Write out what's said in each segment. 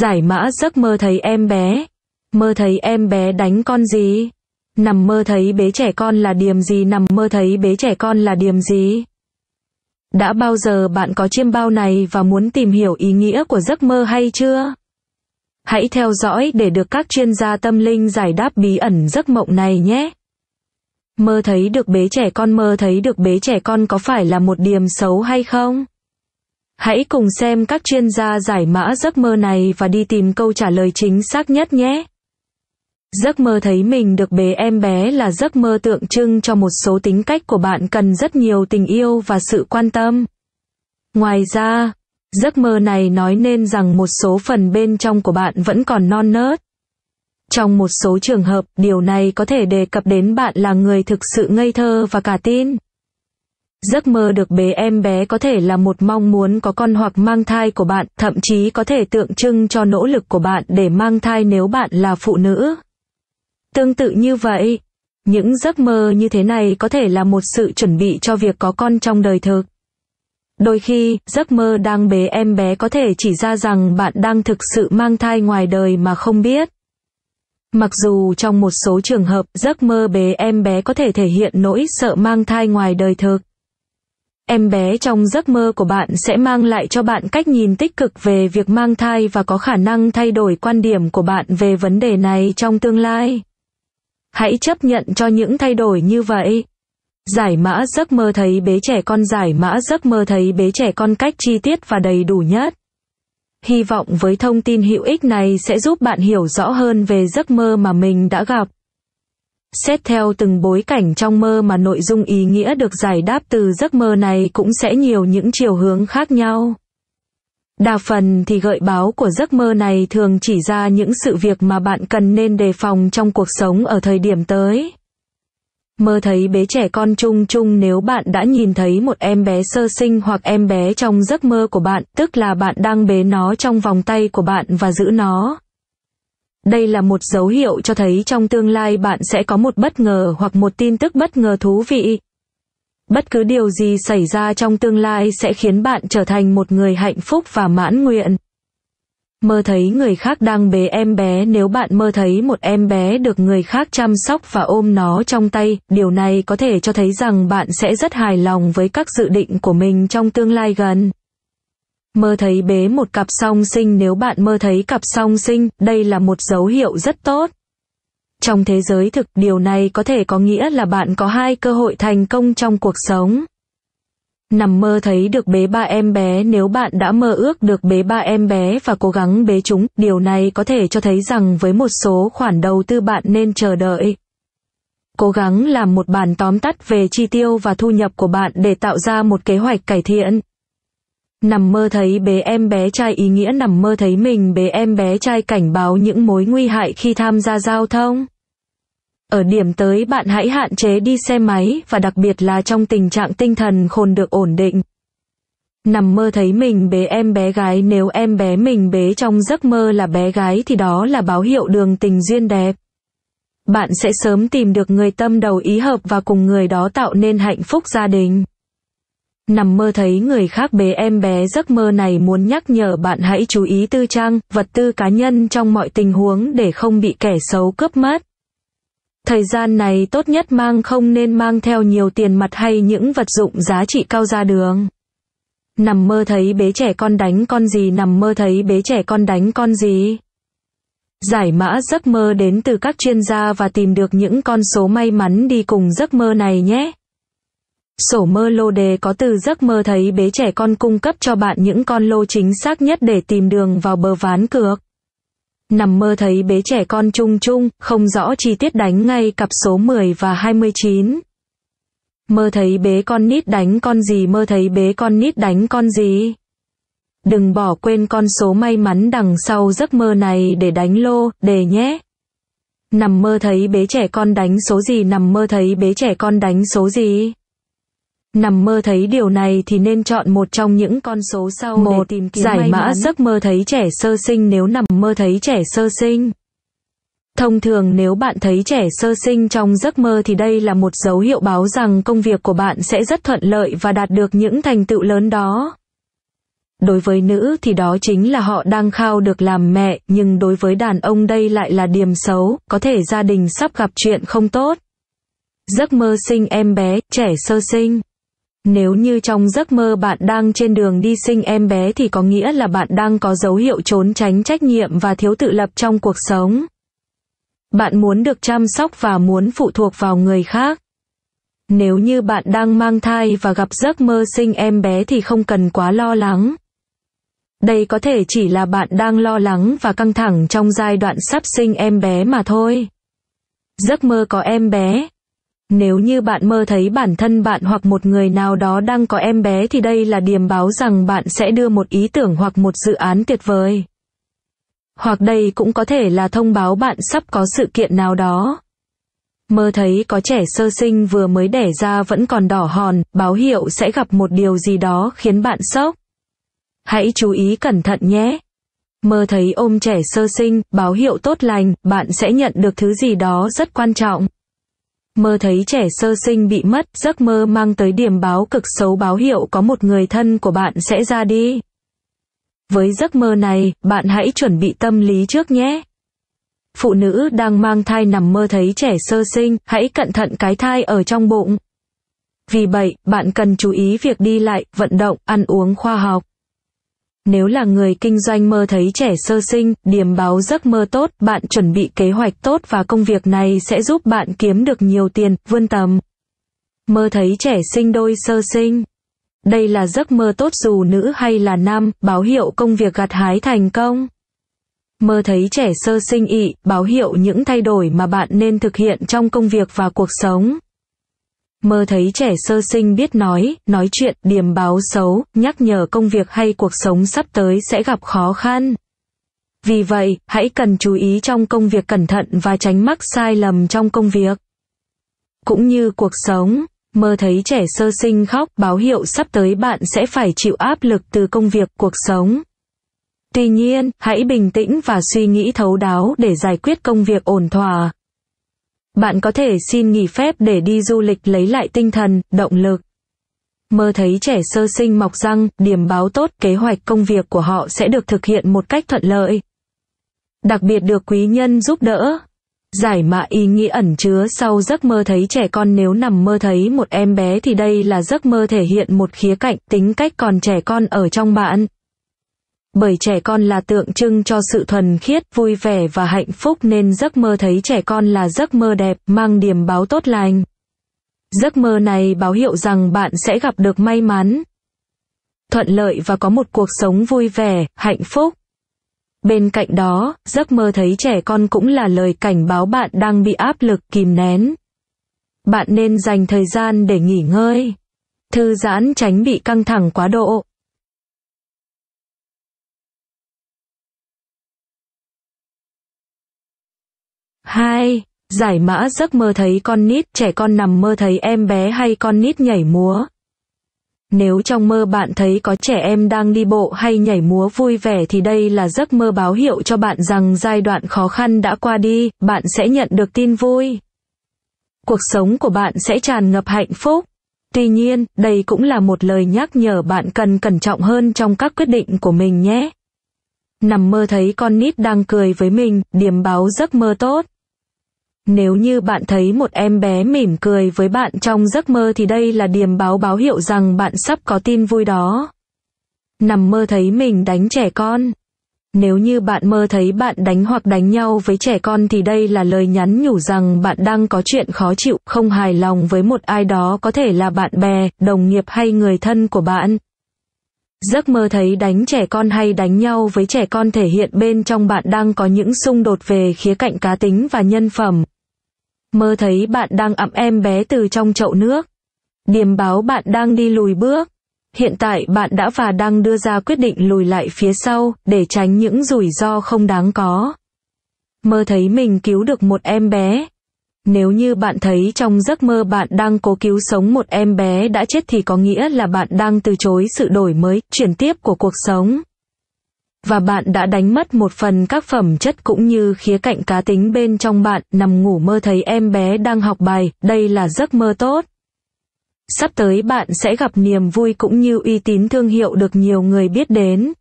Giải mã giấc mơ thấy em bé. Mơ thấy em bé đánh con gì? Nằm mơ thấy bế trẻ con là điềm gì? Nằm mơ thấy bế trẻ con là điềm gì? Đã bao giờ bạn có chiêm bao này và muốn tìm hiểu ý nghĩa của giấc mơ hay chưa? Hãy theo dõi để được các chuyên gia tâm linh giải đáp bí ẩn giấc mộng này nhé. Mơ thấy được bế trẻ con mơ thấy được bế trẻ con có phải là một điềm xấu hay không? Hãy cùng xem các chuyên gia giải mã giấc mơ này và đi tìm câu trả lời chính xác nhất nhé. Giấc mơ thấy mình được bế em bé là giấc mơ tượng trưng cho một số tính cách của bạn cần rất nhiều tình yêu và sự quan tâm. Ngoài ra, giấc mơ này nói nên rằng một số phần bên trong của bạn vẫn còn non nớt. Trong một số trường hợp, điều này có thể đề cập đến bạn là người thực sự ngây thơ và cả tin. Giấc mơ được bế em bé có thể là một mong muốn có con hoặc mang thai của bạn, thậm chí có thể tượng trưng cho nỗ lực của bạn để mang thai nếu bạn là phụ nữ. Tương tự như vậy, những giấc mơ như thế này có thể là một sự chuẩn bị cho việc có con trong đời thực. Đôi khi, giấc mơ đang bế em bé có thể chỉ ra rằng bạn đang thực sự mang thai ngoài đời mà không biết. Mặc dù trong một số trường hợp, giấc mơ bế em bé có thể thể hiện nỗi sợ mang thai ngoài đời thực. Em bé trong giấc mơ của bạn sẽ mang lại cho bạn cách nhìn tích cực về việc mang thai và có khả năng thay đổi quan điểm của bạn về vấn đề này trong tương lai. Hãy chấp nhận cho những thay đổi như vậy. Giải mã giấc mơ thấy bế trẻ con giải mã giấc mơ thấy bế trẻ con cách chi tiết và đầy đủ nhất. Hy vọng với thông tin hữu ích này sẽ giúp bạn hiểu rõ hơn về giấc mơ mà mình đã gặp. Xét theo từng bối cảnh trong mơ mà nội dung ý nghĩa được giải đáp từ giấc mơ này cũng sẽ nhiều những chiều hướng khác nhau. Đa phần thì gợi báo của giấc mơ này thường chỉ ra những sự việc mà bạn cần nên đề phòng trong cuộc sống ở thời điểm tới. Mơ thấy bế trẻ con chung chung nếu bạn đã nhìn thấy một em bé sơ sinh hoặc em bé trong giấc mơ của bạn, tức là bạn đang bế nó trong vòng tay của bạn và giữ nó. Đây là một dấu hiệu cho thấy trong tương lai bạn sẽ có một bất ngờ hoặc một tin tức bất ngờ thú vị. Bất cứ điều gì xảy ra trong tương lai sẽ khiến bạn trở thành một người hạnh phúc và mãn nguyện. Mơ thấy người khác đang bế em bé nếu bạn mơ thấy một em bé được người khác chăm sóc và ôm nó trong tay, điều này có thể cho thấy rằng bạn sẽ rất hài lòng với các dự định của mình trong tương lai gần. Mơ thấy bế một cặp song sinh nếu bạn mơ thấy cặp song sinh, đây là một dấu hiệu rất tốt. Trong thế giới thực, điều này có thể có nghĩa là bạn có hai cơ hội thành công trong cuộc sống. Nằm mơ thấy được bế ba em bé nếu bạn đã mơ ước được bế ba em bé và cố gắng bế chúng, điều này có thể cho thấy rằng với một số khoản đầu tư bạn nên chờ đợi. Cố gắng làm một bản tóm tắt về chi tiêu và thu nhập của bạn để tạo ra một kế hoạch cải thiện. Nằm mơ thấy bé em bé trai ý nghĩa nằm mơ thấy mình bé em bé trai cảnh báo những mối nguy hại khi tham gia giao thông. Ở điểm tới bạn hãy hạn chế đi xe máy và đặc biệt là trong tình trạng tinh thần khôn được ổn định. Nằm mơ thấy mình bế em bé gái nếu em bé mình bế trong giấc mơ là bé gái thì đó là báo hiệu đường tình duyên đẹp. Bạn sẽ sớm tìm được người tâm đầu ý hợp và cùng người đó tạo nên hạnh phúc gia đình. Nằm mơ thấy người khác bế em bé giấc mơ này muốn nhắc nhở bạn hãy chú ý tư trang, vật tư cá nhân trong mọi tình huống để không bị kẻ xấu cướp mất. Thời gian này tốt nhất mang không nên mang theo nhiều tiền mặt hay những vật dụng giá trị cao ra đường. Nằm mơ thấy bế trẻ con đánh con gì nằm mơ thấy bế trẻ con đánh con gì. Giải mã giấc mơ đến từ các chuyên gia và tìm được những con số may mắn đi cùng giấc mơ này nhé. Sổ mơ lô đề có từ giấc mơ thấy bế trẻ con cung cấp cho bạn những con lô chính xác nhất để tìm đường vào bờ ván cược. Nằm mơ thấy bế trẻ con chung chung, không rõ chi tiết đánh ngay cặp số 10 và 29. Mơ thấy bế con nít đánh con gì mơ thấy bế con nít đánh con gì. Đừng bỏ quên con số may mắn đằng sau giấc mơ này để đánh lô, đề nhé. Nằm mơ thấy bế trẻ con đánh số gì nằm mơ thấy bế trẻ con đánh số gì. Nằm mơ thấy điều này thì nên chọn một trong những con số sau một, để tìm kiếm giải mã giấc mơ thấy trẻ sơ sinh nếu nằm mơ thấy trẻ sơ sinh. Thông thường nếu bạn thấy trẻ sơ sinh trong giấc mơ thì đây là một dấu hiệu báo rằng công việc của bạn sẽ rất thuận lợi và đạt được những thành tựu lớn đó. Đối với nữ thì đó chính là họ đang khao được làm mẹ, nhưng đối với đàn ông đây lại là điểm xấu, có thể gia đình sắp gặp chuyện không tốt. Giấc mơ sinh em bé, trẻ sơ sinh nếu như trong giấc mơ bạn đang trên đường đi sinh em bé thì có nghĩa là bạn đang có dấu hiệu trốn tránh trách nhiệm và thiếu tự lập trong cuộc sống. Bạn muốn được chăm sóc và muốn phụ thuộc vào người khác. Nếu như bạn đang mang thai và gặp giấc mơ sinh em bé thì không cần quá lo lắng. Đây có thể chỉ là bạn đang lo lắng và căng thẳng trong giai đoạn sắp sinh em bé mà thôi. Giấc mơ có em bé, nếu như bạn mơ thấy bản thân bạn hoặc một người nào đó đang có em bé thì đây là điềm báo rằng bạn sẽ đưa một ý tưởng hoặc một dự án tuyệt vời. Hoặc đây cũng có thể là thông báo bạn sắp có sự kiện nào đó. Mơ thấy có trẻ sơ sinh vừa mới đẻ ra vẫn còn đỏ hòn, báo hiệu sẽ gặp một điều gì đó khiến bạn sốc. Hãy chú ý cẩn thận nhé. Mơ thấy ôm trẻ sơ sinh, báo hiệu tốt lành, bạn sẽ nhận được thứ gì đó rất quan trọng mơ thấy trẻ sơ sinh bị mất, giấc mơ mang tới điểm báo cực xấu báo hiệu có một người thân của bạn sẽ ra đi. Với giấc mơ này, bạn hãy chuẩn bị tâm lý trước nhé. Phụ nữ đang mang thai nằm mơ thấy trẻ sơ sinh, hãy cẩn thận cái thai ở trong bụng. Vì vậy, bạn cần chú ý việc đi lại, vận động, ăn uống khoa học. Nếu là người kinh doanh mơ thấy trẻ sơ sinh, điểm báo giấc mơ tốt, bạn chuẩn bị kế hoạch tốt và công việc này sẽ giúp bạn kiếm được nhiều tiền, vươn tầm. Mơ thấy trẻ sinh đôi sơ sinh. Đây là giấc mơ tốt dù nữ hay là nam, báo hiệu công việc gặt hái thành công. Mơ thấy trẻ sơ sinh ị, báo hiệu những thay đổi mà bạn nên thực hiện trong công việc và cuộc sống. Mơ thấy trẻ sơ sinh biết nói, nói chuyện, điềm báo xấu, nhắc nhở công việc hay cuộc sống sắp tới sẽ gặp khó khăn. Vì vậy, hãy cần chú ý trong công việc cẩn thận và tránh mắc sai lầm trong công việc. Cũng như cuộc sống, mơ thấy trẻ sơ sinh khóc báo hiệu sắp tới bạn sẽ phải chịu áp lực từ công việc cuộc sống. Tuy nhiên, hãy bình tĩnh và suy nghĩ thấu đáo để giải quyết công việc ổn thỏa. Bạn có thể xin nghỉ phép để đi du lịch lấy lại tinh thần, động lực. Mơ thấy trẻ sơ sinh mọc răng, điểm báo tốt kế hoạch công việc của họ sẽ được thực hiện một cách thuận lợi. Đặc biệt được quý nhân giúp đỡ. Giải mã ý nghĩa ẩn chứa sau giấc mơ thấy trẻ con nếu nằm mơ thấy một em bé thì đây là giấc mơ thể hiện một khía cạnh tính cách còn trẻ con ở trong bạn bởi trẻ con là tượng trưng cho sự thuần khiết, vui vẻ và hạnh phúc nên giấc mơ thấy trẻ con là giấc mơ đẹp, mang điểm báo tốt lành. Giấc mơ này báo hiệu rằng bạn sẽ gặp được may mắn, thuận lợi và có một cuộc sống vui vẻ, hạnh phúc. Bên cạnh đó, giấc mơ thấy trẻ con cũng là lời cảnh báo bạn đang bị áp lực kìm nén. Bạn nên dành thời gian để nghỉ ngơi, thư giãn tránh bị căng thẳng quá độ. 2. Giải mã giấc mơ thấy con nít trẻ con nằm mơ thấy em bé hay con nít nhảy múa. Nếu trong mơ bạn thấy có trẻ em đang đi bộ hay nhảy múa vui vẻ thì đây là giấc mơ báo hiệu cho bạn rằng giai đoạn khó khăn đã qua đi, bạn sẽ nhận được tin vui. Cuộc sống của bạn sẽ tràn ngập hạnh phúc. Tuy nhiên, đây cũng là một lời nhắc nhở bạn cần cẩn trọng hơn trong các quyết định của mình nhé. Nằm mơ thấy con nít đang cười với mình, điểm báo giấc mơ tốt. Nếu như bạn thấy một em bé mỉm cười với bạn trong giấc mơ thì đây là điềm báo báo hiệu rằng bạn sắp có tin vui đó. Nằm mơ thấy mình đánh trẻ con. Nếu như bạn mơ thấy bạn đánh hoặc đánh nhau với trẻ con thì đây là lời nhắn nhủ rằng bạn đang có chuyện khó chịu, không hài lòng với một ai đó có thể là bạn bè, đồng nghiệp hay người thân của bạn. Giấc mơ thấy đánh trẻ con hay đánh nhau với trẻ con thể hiện bên trong bạn đang có những xung đột về khía cạnh cá tính và nhân phẩm. Mơ thấy bạn đang ẵm em bé từ trong chậu nước. Điềm báo bạn đang đi lùi bước. Hiện tại bạn đã và đang đưa ra quyết định lùi lại phía sau để tránh những rủi ro không đáng có. Mơ thấy mình cứu được một em bé. Nếu như bạn thấy trong giấc mơ bạn đang cố cứu sống một em bé đã chết thì có nghĩa là bạn đang từ chối sự đổi mới, chuyển tiếp của cuộc sống và bạn đã đánh mất một phần các phẩm chất cũng như khía cạnh cá tính bên trong bạn nằm ngủ mơ thấy em bé đang học bài, đây là giấc mơ tốt. Sắp tới bạn sẽ gặp niềm vui cũng như uy tín thương hiệu được nhiều người biết đến.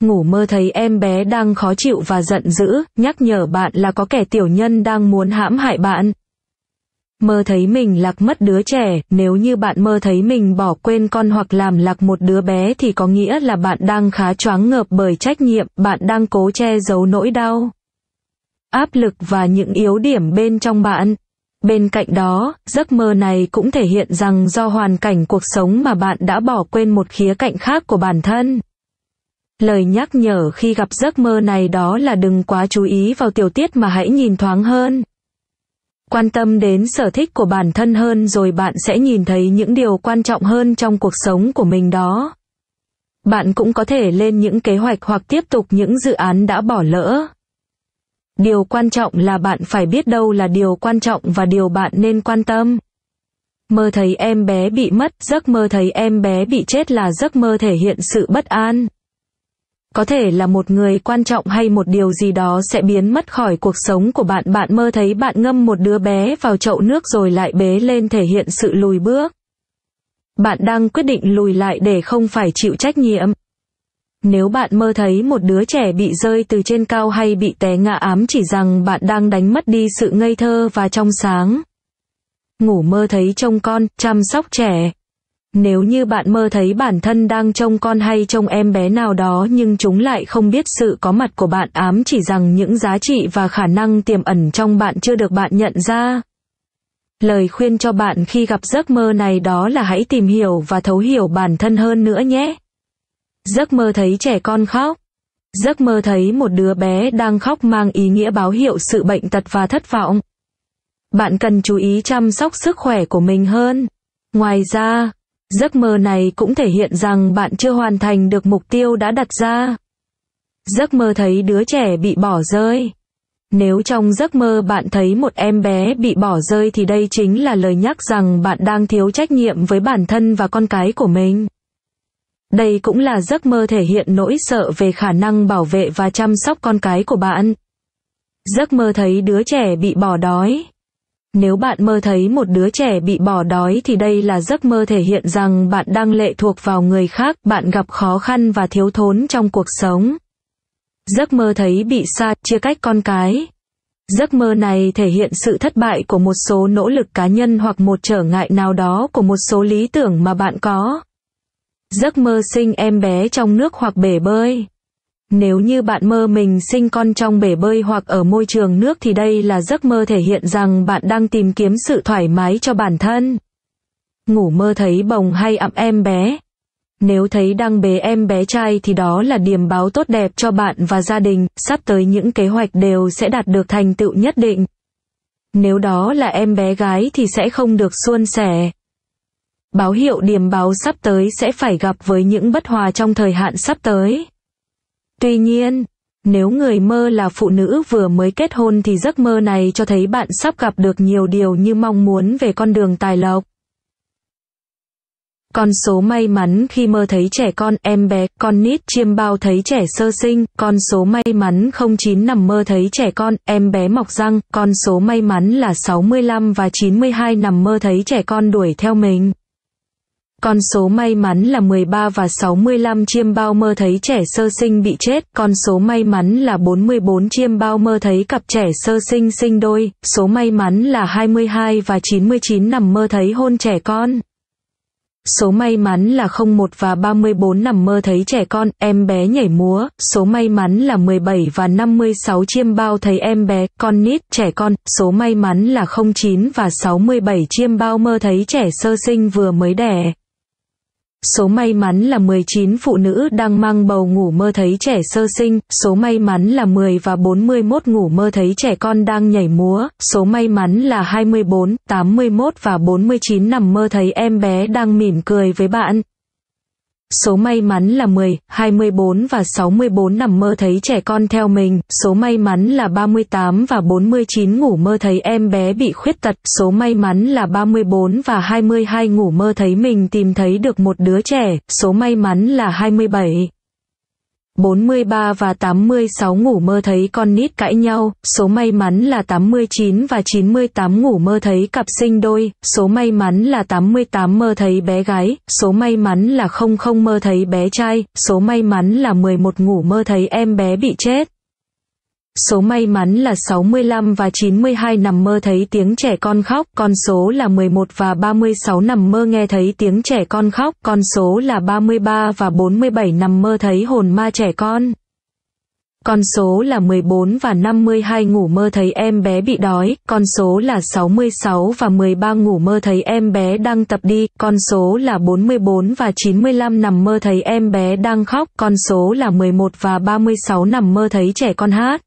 Ngủ mơ thấy em bé đang khó chịu và giận dữ, nhắc nhở bạn là có kẻ tiểu nhân đang muốn hãm hại bạn, mơ thấy mình lạc mất đứa trẻ, nếu như bạn mơ thấy mình bỏ quên con hoặc làm lạc một đứa bé thì có nghĩa là bạn đang khá choáng ngợp bởi trách nhiệm, bạn đang cố che giấu nỗi đau, áp lực và những yếu điểm bên trong bạn. Bên cạnh đó, giấc mơ này cũng thể hiện rằng do hoàn cảnh cuộc sống mà bạn đã bỏ quên một khía cạnh khác của bản thân. Lời nhắc nhở khi gặp giấc mơ này đó là đừng quá chú ý vào tiểu tiết mà hãy nhìn thoáng hơn quan tâm đến sở thích của bản thân hơn rồi bạn sẽ nhìn thấy những điều quan trọng hơn trong cuộc sống của mình đó bạn cũng có thể lên những kế hoạch hoặc tiếp tục những dự án đã bỏ lỡ điều quan trọng là bạn phải biết đâu là điều quan trọng và điều bạn nên quan tâm mơ thấy em bé bị mất giấc mơ thấy em bé bị chết là giấc mơ thể hiện sự bất an có thể là một người quan trọng hay một điều gì đó sẽ biến mất khỏi cuộc sống của bạn. Bạn mơ thấy bạn ngâm một đứa bé vào chậu nước rồi lại bế lên thể hiện sự lùi bước. Bạn đang quyết định lùi lại để không phải chịu trách nhiệm. Nếu bạn mơ thấy một đứa trẻ bị rơi từ trên cao hay bị té ngã ám chỉ rằng bạn đang đánh mất đi sự ngây thơ và trong sáng. Ngủ mơ thấy trông con, chăm sóc trẻ, nếu như bạn mơ thấy bản thân đang trông con hay trông em bé nào đó nhưng chúng lại không biết sự có mặt của bạn ám chỉ rằng những giá trị và khả năng tiềm ẩn trong bạn chưa được bạn nhận ra. Lời khuyên cho bạn khi gặp giấc mơ này đó là hãy tìm hiểu và thấu hiểu bản thân hơn nữa nhé. Giấc mơ thấy trẻ con khóc. Giấc mơ thấy một đứa bé đang khóc mang ý nghĩa báo hiệu sự bệnh tật và thất vọng. Bạn cần chú ý chăm sóc sức khỏe của mình hơn. Ngoài ra, Giấc mơ này cũng thể hiện rằng bạn chưa hoàn thành được mục tiêu đã đặt ra. Giấc mơ thấy đứa trẻ bị bỏ rơi. Nếu trong giấc mơ bạn thấy một em bé bị bỏ rơi thì đây chính là lời nhắc rằng bạn đang thiếu trách nhiệm với bản thân và con cái của mình. Đây cũng là giấc mơ thể hiện nỗi sợ về khả năng bảo vệ và chăm sóc con cái của bạn. Giấc mơ thấy đứa trẻ bị bỏ đói. Nếu bạn mơ thấy một đứa trẻ bị bỏ đói thì đây là giấc mơ thể hiện rằng bạn đang lệ thuộc vào người khác, bạn gặp khó khăn và thiếu thốn trong cuộc sống. Giấc mơ thấy bị xa, chia cách con cái. Giấc mơ này thể hiện sự thất bại của một số nỗ lực cá nhân hoặc một trở ngại nào đó của một số lý tưởng mà bạn có. Giấc mơ sinh em bé trong nước hoặc bể bơi. Nếu như bạn mơ mình sinh con trong bể bơi hoặc ở môi trường nước thì đây là giấc mơ thể hiện rằng bạn đang tìm kiếm sự thoải mái cho bản thân. Ngủ mơ thấy bồng hay ậm em bé. Nếu thấy đang bế em bé trai thì đó là điểm báo tốt đẹp cho bạn và gia đình, sắp tới những kế hoạch đều sẽ đạt được thành tựu nhất định. Nếu đó là em bé gái thì sẽ không được suôn sẻ. Báo hiệu điểm báo sắp tới sẽ phải gặp với những bất hòa trong thời hạn sắp tới. Tuy nhiên, nếu người mơ là phụ nữ vừa mới kết hôn thì giấc mơ này cho thấy bạn sắp gặp được nhiều điều như mong muốn về con đường tài lộc. Con số may mắn khi mơ thấy trẻ con em bé, con nít chiêm bao thấy trẻ sơ sinh, con số may mắn 09 nằm mơ thấy trẻ con em bé mọc răng, con số may mắn là 65 và 92 nằm mơ thấy trẻ con đuổi theo mình. Con số may mắn là 13 và 65 chiêm bao mơ thấy trẻ sơ sinh bị chết, con số may mắn là 44 chiêm bao mơ thấy cặp trẻ sơ sinh sinh đôi, số may mắn là 22 và 99 nằm mơ thấy hôn trẻ con. Số may mắn là 01 và 34 nằm mơ thấy trẻ con, em bé nhảy múa, số may mắn là 17 và 56 chiêm bao thấy em bé, con nít, trẻ con, số may mắn là 09 và 67 chiêm bao mơ thấy trẻ sơ sinh vừa mới đẻ. Số may mắn là 19 phụ nữ đang mang bầu ngủ mơ thấy trẻ sơ sinh, số may mắn là 10 và 41 ngủ mơ thấy trẻ con đang nhảy múa, số may mắn là 24, 81 và 49 nằm mơ thấy em bé đang mỉm cười với bạn, số may mắn là 10, 24 và 64 nằm mơ thấy trẻ con theo mình, số may mắn là 38 và 49 ngủ mơ thấy em bé bị khuyết tật, số may mắn là 34 và 22 ngủ mơ thấy mình tìm thấy được một đứa trẻ, số may mắn là 27, 43 và 86 ngủ mơ thấy con nít cãi nhau, số may mắn là 89 và 98 ngủ mơ thấy cặp sinh đôi, số may mắn là 88 mơ thấy bé gái, số may mắn là 00 mơ thấy bé trai, số may mắn là 11 ngủ mơ thấy em bé bị chết, Số may mắn là 65 và 92 nằm mơ thấy tiếng trẻ con khóc, con số là 11 và 36 nằm mơ nghe thấy tiếng trẻ con khóc, con số là 33 và 47 nằm mơ thấy hồn ma trẻ con. Con số là 14 và 52 ngủ mơ thấy em bé bị đói, con số là 66 và 13 ngủ mơ thấy em bé đang tập đi, con số là 44 và 95 nằm mơ thấy em bé đang khóc, con số là 11 và 36 nằm mơ thấy trẻ con hát.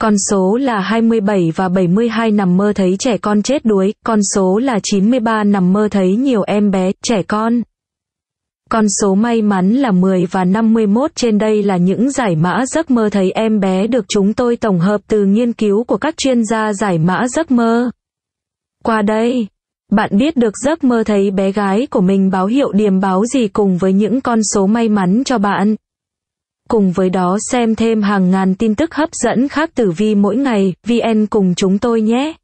Con số là 27 và 72 nằm mơ thấy trẻ con chết đuối, con số là 93 nằm mơ thấy nhiều em bé, trẻ con. Con số may mắn là 10 và 51 trên đây là những giải mã giấc mơ thấy em bé được chúng tôi tổng hợp từ nghiên cứu của các chuyên gia giải mã giấc mơ. Qua đây, bạn biết được giấc mơ thấy bé gái của mình báo hiệu điềm báo gì cùng với những con số may mắn cho bạn. Cùng với đó xem thêm hàng ngàn tin tức hấp dẫn khác tử vi mỗi ngày, VN cùng chúng tôi nhé.